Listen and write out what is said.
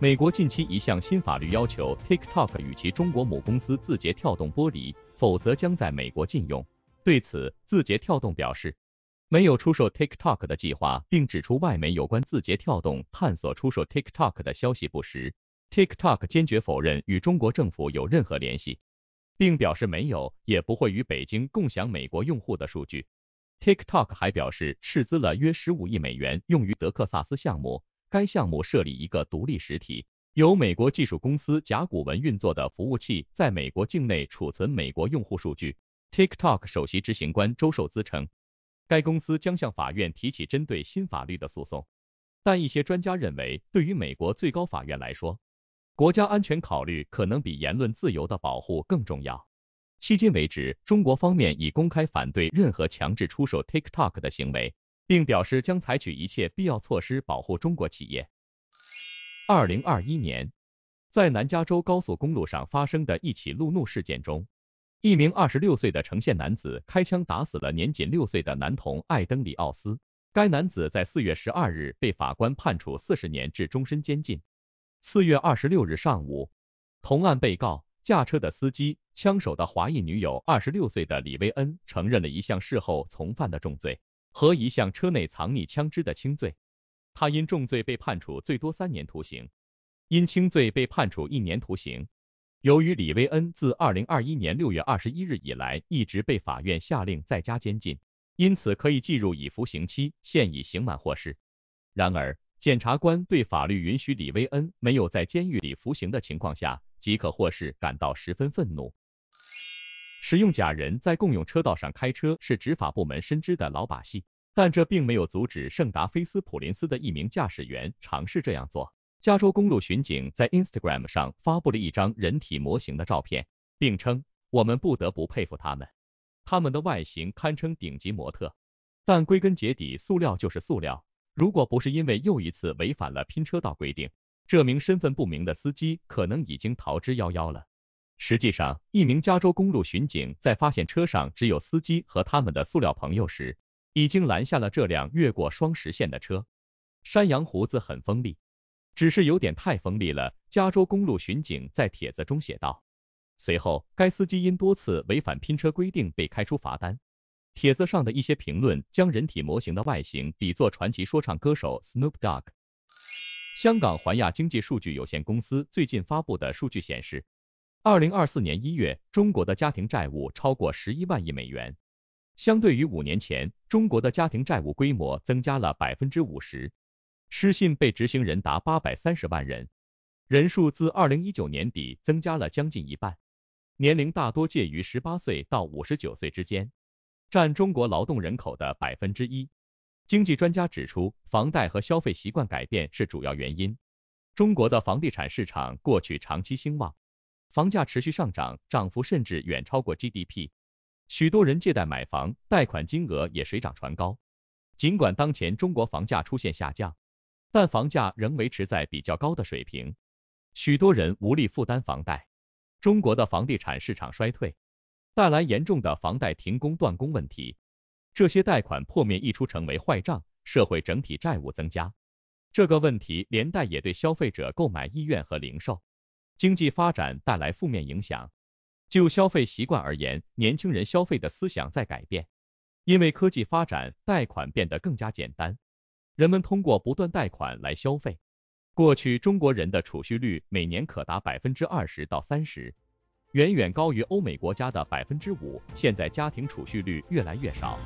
美国近期一项新法律要求 TikTok 与其中国母公司字节跳动剥离，否则将在美国禁用。对此，字节跳动表示没有出售 TikTok 的计划，并指出外媒有关字节跳动探索出售 TikTok 的消息不实。TikTok 坚决否认与中国政府有任何联系，并表示没有也不会与北京共享美国用户的数据。TikTok 还表示斥资了约十五亿美元用于德克萨斯项目。该项目设立一个独立实体，由美国技术公司甲骨文运作的服务器在美国境内储存美国用户数据。TikTok 首席执行官周受资称，该公司将向法院提起针对新法律的诉讼。但一些专家认为，对于美国最高法院来说，国家安全考虑可能比言论自由的保护更重要。迄今为止，中国方面已公开反对任何强制出售 TikTok 的行为。并表示将采取一切必要措施保护中国企业。二零二一年，在南加州高速公路上发生的一起路怒事件中，一名二十六岁的橙县男子开枪打死了年仅六岁的男童艾登里奥斯。该男子在四月十二日被法官判处四十年至终身监禁。四月二十六日上午，同案被告驾车的司机、枪手的华裔女友二十六岁的李薇恩承认了一项事后从犯的重罪。和一项车内藏匿枪支的轻罪，他因重罪被判处最多三年徒刑，因轻罪被判处一年徒刑。由于李威恩自2021年6月21日以来一直被法院下令在家监禁，因此可以计入已服刑期，现已刑满获释。然而，检察官对法律允许李威恩没有在监狱里服刑的情况下即可获释感到十分愤怒。使用假人在共用车道上开车是执法部门深知的老把戏，但这并没有阻止圣达菲斯普林斯的一名驾驶员尝试这样做。加州公路巡警在 Instagram 上发布了一张人体模型的照片，并称：“我们不得不佩服他们，他们的外形堪称顶级模特。”但归根结底，塑料就是塑料。如果不是因为又一次违反了拼车道规定，这名身份不明的司机可能已经逃之夭夭了。实际上，一名加州公路巡警在发现车上只有司机和他们的塑料朋友时，已经拦下了这辆越过双实线的车。山羊胡子很锋利，只是有点太锋利了。加州公路巡警在帖子中写道。随后，该司机因多次违反拼车规定被开出罚单。帖子上的一些评论将人体模型的外形比作传奇说唱歌手 Snoop Dogg。香港环亚经济数据有限公司最近发布的数据显示。二零二四年一月，中国的家庭债务超过十一万亿美元。相对于五年前，中国的家庭债务规模增加了百分之五十。失信被执行人达八百三十万人，人数自二零一九年底增加了将近一半。年龄大多介于十八岁到五十九岁之间，占中国劳动人口的百分之一。经济专家指出，房贷和消费习惯改变是主要原因。中国的房地产市场过去长期兴旺。房价持续上涨，涨幅甚至远超过 GDP，许多人借贷买房，贷款金额也水涨船高。尽管当前中国房价出现下降，但房价仍维持在比较高的水平，许多人无力负担房贷。中国的房地产市场衰退，带来严重的房贷停工断供问题，这些贷款破灭溢出成为坏账，社会整体债务增加，这个问题连带也对消费者购买意愿和零售。经济发展带来负面影响。就消费习惯而言，年轻人消费的思想在改变，因为科技发展，贷款变得更加简单，人们通过不断贷款来消费。过去中国人的储蓄率每年可达百分之二十到三十，远远高于欧美国家的百分之五。现在家庭储蓄率越来越少。